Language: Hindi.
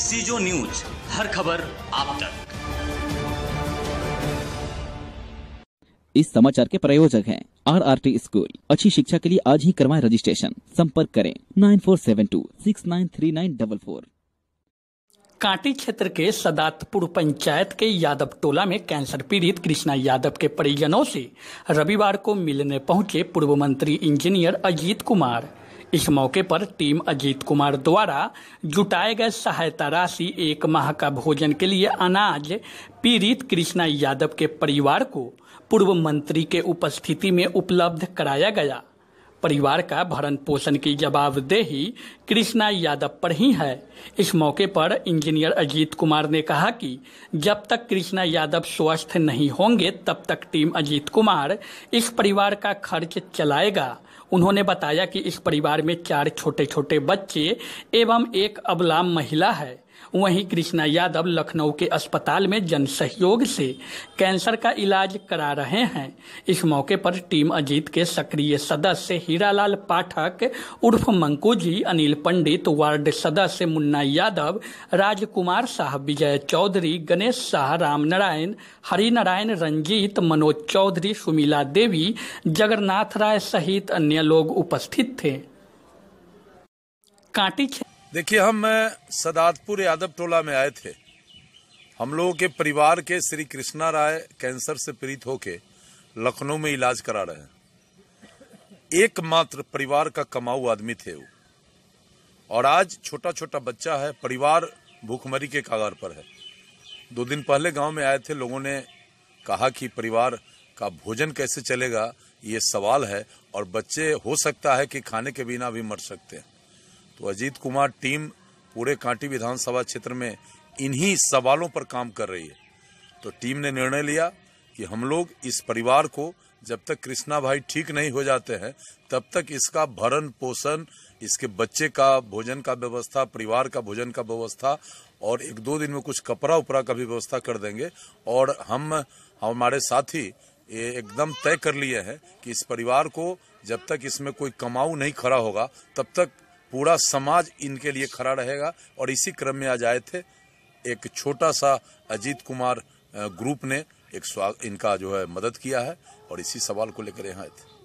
सीजो न्यूज हर खबर आप तक इस समाचार के प्रायोजक हैं आर आर टी स्कूल अच्छी शिक्षा के लिए आज ही करवाएं रजिस्ट्रेशन संपर्क करें nine four seven two six nine three nine double four Kanti क्षेत्र के सदातपुर पंचायत के यादव टोला में कैंसर पीड़ित कृष्णा यादव के परिजनों से रविवार को मिलने पहुंचे पूर्व मंत्री इंजीनियर अजीत कुमार इस मौके पर टीम अजीत कुमार द्वारा जुटाए गए सहायता राशि एक माह का भोजन के लिए अनाज पीड़ित कृष्णा यादव के परिवार को पूर्व मंत्री के उपस्थिति में उपलब्ध कराया गया परिवार का भरण पोषण की जवाबदेही कृष्णा यादव पर ही है इस मौके पर इंजीनियर अजीत कुमार ने कहा कि जब तक कृष्णा यादव स्वस्थ नहीं होंगे तब तक टीम अजीत कुमार इस परिवार का खर्च चलाएगा उन्होंने बताया कि इस परिवार में चार छोटे छोटे बच्चे एवं एक अबलाम महिला है वहीं कृष्णा यादव लखनऊ के अस्पताल में जन सहयोग से कैंसर का इलाज करा रहे हैं इस मौके पर टीम अजीत के सक्रिय सदस्य हीरालाल पाठक उर्फ मंकू जी अनिल पंडित वार्ड सदस्य मुन्ना यादव राजकुमार शाह विजय चौधरी गणेश शाह राम नारायण हरिनारायण रंजीत मनोज चौधरी सुमिला देवी जगन्नाथ राय सहित अन्य लोग उपस्थित थे कांटी देखिए हम सदातपुर यादव टोला में आए थे हम लोगों के परिवार के श्री कृष्णा राय कैंसर से पीड़ित होके लखनऊ में इलाज करा रहे हैं एकमात्र परिवार का कमाऊ आदमी थे वो और आज छोटा छोटा बच्चा है परिवार भूखमरी के कागार पर है दो दिन पहले गांव में आए थे लोगों ने कहा कि परिवार का भोजन कैसे चलेगा ये सवाल है और बच्चे हो सकता है कि खाने के बिना भी मर सकते हैं तो अजीत कुमार टीम पूरे कांटी विधानसभा क्षेत्र में इन्हीं सवालों पर काम कर रही है तो टीम ने निर्णय लिया कि हम लोग इस परिवार को जब तक कृष्णा भाई ठीक नहीं हो जाते हैं तब तक इसका भरण पोषण इसके बच्चे का भोजन का व्यवस्था परिवार का भोजन का व्यवस्था और एक दो दिन में कुछ कपड़ा उपरा का भी व्यवस्था कर देंगे और हम हमारे साथी ये एकदम तय कर लिए हैं कि इस परिवार को जब तक इसमें कोई कमाऊ नहीं खड़ा होगा तब तक पूरा समाज इनके लिए खड़ा रहेगा और इसी क्रम में आज आए थे एक छोटा सा अजीत कुमार ग्रुप ने एक इनका जो है मदद किया है और इसी सवाल को लेकर यहाँ आए थे